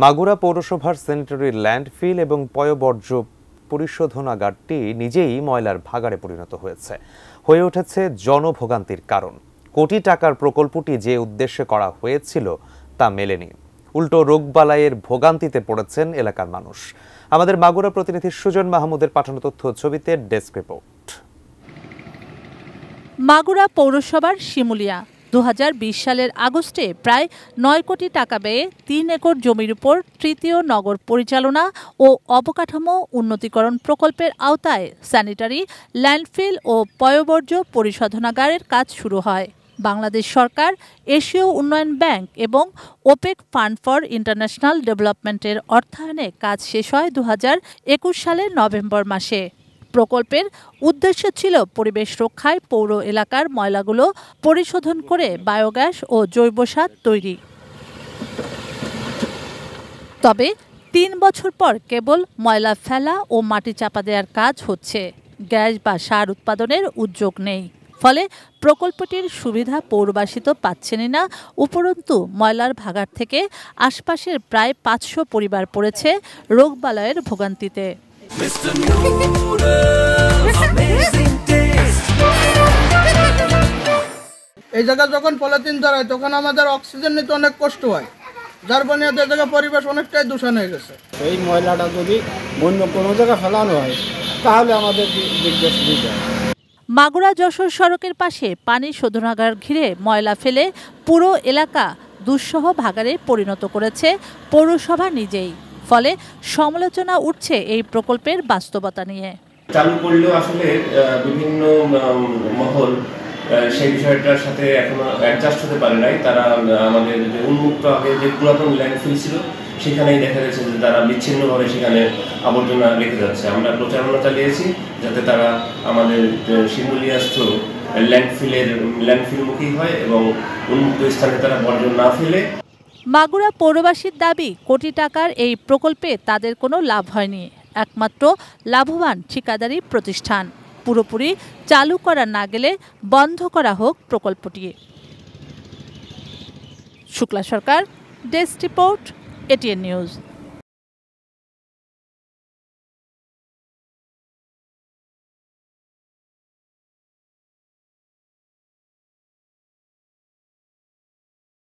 মাগুরা পৌরসভার sanitary landfill এবং পয়বর্জ্য পরিশোধনাগারটি নিজেই ময়লার ভাগাড়ে পরিণত হয়েছে হয়ে উঠেছে জনভোগান্তির কারণ কোটি টাকার প্রকল্পটি যে উদ্দেশ্যে করা হয়েছিল তা মেলেনি উল্টো রোগবালাইয়ের ভোগান্তিতে পড়েছেন এলাকার মানুষ আমাদের মাগুরা প্রতিনিধি সুজন মাহমুদের পাঠানো তথ্য ছবিতে ডেস্ক রিপোর্ট মাগুরা পৌরসভার শিমুলিয়া দু সালের আগস্টে প্রায় নয় কোটি টাকা ব্যয়ে তিন একর জমির উপর তৃতীয় নগর পরিচালনা ও অবকাঠামো উন্নতিকরণ প্রকল্পের আওতায় স্যানিটারি ল্যান্ডফিল ও পয়বর্জ্য পরিশোধনাগারের কাজ শুরু হয় বাংলাদেশ সরকার এশীয় উন্নয়ন ব্যাংক এবং ওপেক ফান্ড ফর ইন্টারন্যাশনাল ডেভেলপমেন্টের অর্থায়নে কাজ শেষ হয় দু সালের নভেম্বর মাসে প্রকল্পের উদ্দেশ্য ছিল পরিবেশ রক্ষায় পৌর এলাকার ময়লাগুলো পরিশোধন করে বায়োগ্যাস ও জৈব সার তৈরি তবে তিন বছর পর কেবল ময়লা ফেলা ও মাটি চাপা দেওয়ার কাজ হচ্ছে গ্যাস বা সার উৎপাদনের উদ্যোগ নেই ফলে প্রকল্পটির সুবিধা পৌরবাসী তো পাচ্ছেনই না উপরন্তু ময়লার ভাগার থেকে আশপাশের প্রায় পাঁচশো পরিবার পড়েছে রোগবালয়ের ভোগান্তিতে Mr. Noodles, amazing taste. এই জায়গা যখন পলিথিন ধরায় তখন আমাদের অক্সিজেন নিতে অনেক কষ্ট হয় যার বনে জায়গা পরিবেশ অনেকটাই দূষণ হয়ে গেছে এই ময়লাটা যদি অন্য কোনো জায়গায় ফেলানো হয় তাহলে আমাদের দিতে মাগুরা যশোর সড়কের পাশে পানি শোধনাগার ঘিরে ময়লা ফেলে পুরো এলাকা দুঃসহ ভাগারে পরিণত করেছে পৌরসভা নিজেই ফলে সমালোচনা উঠছে এই প্রকল্পের বাস্তবতা নিয়ে চালু করলেও আসলে বিভিন্ন মহল সেই বিষয়টার সাথে এখনো অ্যাডজাস্ট হতে পারে নাই তারা আমাদের যে উন্মুক্ত আগে যে পুরাতন ল্যান্ডফিল ছিল সেখানেই দেখা যাচ্ছে যে তারা বিচ্ছিন্নভাবে সেখানে আবর্জনা রেখে যাচ্ছে আমরা প্রচারণা চালিয়েছি যাতে তারা আমাদের শিমুলিয়াস্থ ল্যান্ডফিলের ল্যান্ডফিলমুখী হয় এবং উন্মুক্ত স্থানে তারা বর্জন না ফেলে মাগুরা পৌরবাসীর দাবি কোটি টাকার এই প্রকল্পে তাদের কোনো লাভ হয়নি একমাত্র লাভবান ঠিকাদারি প্রতিষ্ঠান পুরোপুরি চালু করা না গেলে বন্ধ করা হোক প্রকল্পটি Shukla Sarkar desk report ATN news